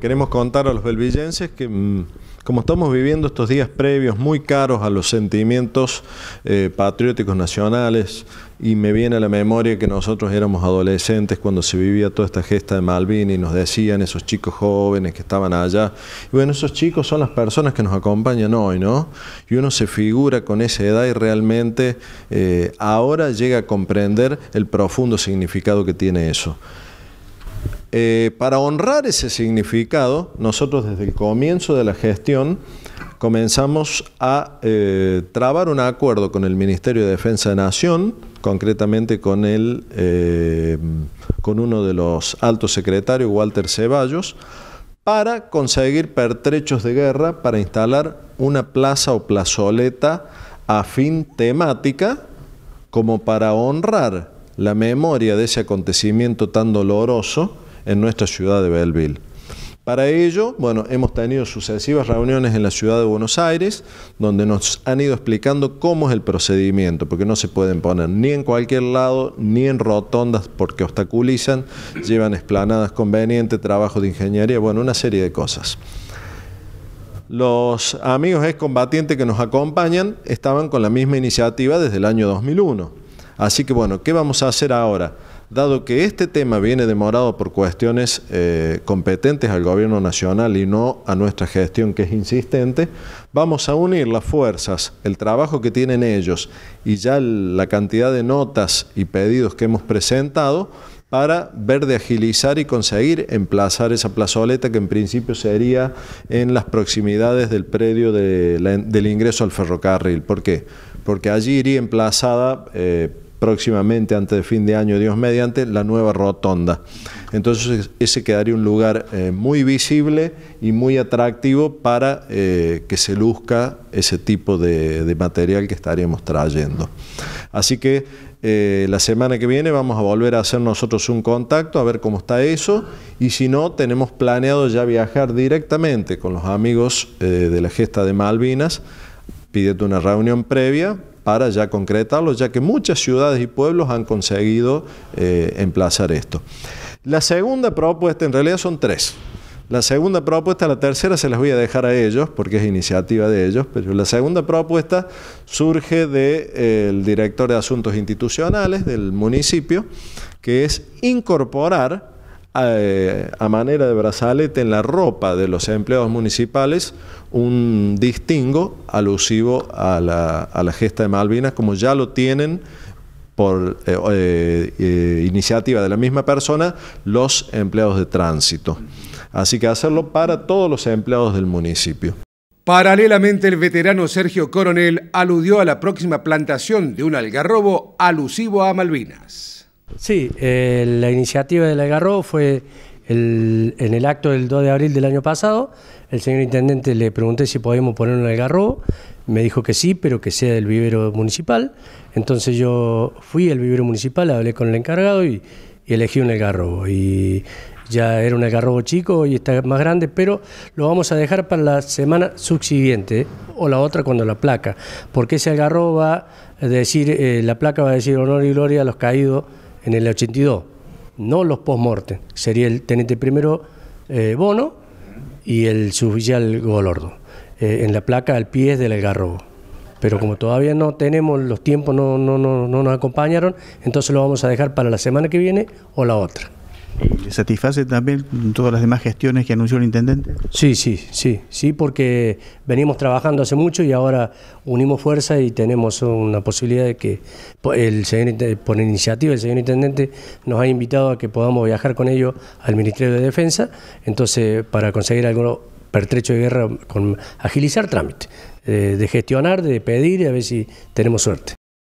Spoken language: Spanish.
Queremos contar a los belvillenses que mm, como estamos viviendo estos días previos muy caros a los sentimientos eh, patrióticos nacionales, y me viene a la memoria que nosotros éramos adolescentes cuando se vivía toda esta gesta de Malvin y nos decían esos chicos jóvenes que estaban allá, y bueno, esos chicos son las personas que nos acompañan hoy, ¿no? Y uno se figura con esa edad y realmente eh, ahora llega a comprender el profundo significado que tiene eso. Eh, para honrar ese significado, nosotros desde el comienzo de la gestión comenzamos a eh, trabar un acuerdo con el Ministerio de Defensa de Nación, concretamente con, eh, con uno de los altos secretarios, Walter Ceballos, para conseguir pertrechos de guerra para instalar una plaza o plazoleta a fin temática como para honrar la memoria de ese acontecimiento tan doloroso en nuestra ciudad de Belleville. Para ello, bueno, hemos tenido sucesivas reuniones en la ciudad de Buenos Aires, donde nos han ido explicando cómo es el procedimiento, porque no se pueden poner ni en cualquier lado, ni en rotondas, porque obstaculizan, llevan esplanadas convenientes, trabajo de ingeniería, bueno, una serie de cosas. Los amigos excombatientes que nos acompañan estaban con la misma iniciativa desde el año 2001. Así que bueno, ¿qué vamos a hacer ahora? dado que este tema viene demorado por cuestiones eh, competentes al gobierno nacional y no a nuestra gestión que es insistente, vamos a unir las fuerzas, el trabajo que tienen ellos y ya la cantidad de notas y pedidos que hemos presentado para ver de agilizar y conseguir emplazar esa plazoleta que en principio sería en las proximidades del predio del ingreso al ferrocarril. ¿Por qué? Porque allí iría emplazada... Eh, próximamente, antes de fin de año, Dios mediante, la nueva rotonda. Entonces ese quedaría un lugar eh, muy visible y muy atractivo para eh, que se luzca ese tipo de, material que estaríamos trayendo. Así que eh, la semana que viene vamos a volver a hacer nosotros un contacto, a ver cómo está eso, y si no, tenemos planeado ya viajar directamente con los amigos de la gesta de Malvinas pidiendo una reunión previa para ya concretarlo, ya que muchas ciudades y pueblos han conseguido eh, emplazar esto. La segunda propuesta, en realidad son tres. La segunda propuesta, la tercera se las voy a dejar a ellos porque es iniciativa de ellos, pero la segunda propuesta surge del eh, director de Asuntos Institucionales del municipio, que es incorporar eh, a manera de brazalete en la ropa de los empleados municipales un distingo alusivo a la, gesta de Malvinas, como ya lo tienen por eh, eh, iniciativa de la misma persona los empleados de tránsito. Así que hacerlo para todos los empleados del municipio. Paralelamente, el veterano Sergio Coronel aludió a la próxima plantación de un algarrobo alusivo a Malvinas. Sí, la iniciativa del agarro fue en el acto del 2 de abril del año pasado. El señor intendente le pregunté si podíamos poner un algarrobo. Me dijo que sí, pero que sea del vivero municipal. Entonces yo fui al vivero municipal, hablé con el encargado y, elegí un algarrobo. Y ya era un algarrobo chico y está más grande, pero lo vamos a dejar para la semana subsiguiente o la otra cuando la placa, porque ese algarrobo va a decir, eh, la placa va a decir honor y gloria a los caídos en el 82, no los post Sería el teniente primero eh, Bono y el suboficial Golordo, eh, en la placa al pie del Algarrobo. Pero como todavía no tenemos los tiempos, no, no, no, no nos acompañaron, entonces lo vamos a dejar para la semana que viene o la otra le satisface también todas las demás gestiones que anunció el intendente? Sí, sí, sí, sí, porque venimos trabajando hace mucho y ahora unimos fuerzas y tenemos una posibilidad de que el señor, por iniciativa del señor intendente nos ha invitado a que podamos viajar con ellos al Ministerio de Defensa, entonces para conseguir algún pertrecho de guerra, con agilizar trámite, eh, de gestionar, de pedir y a ver si tenemos suerte.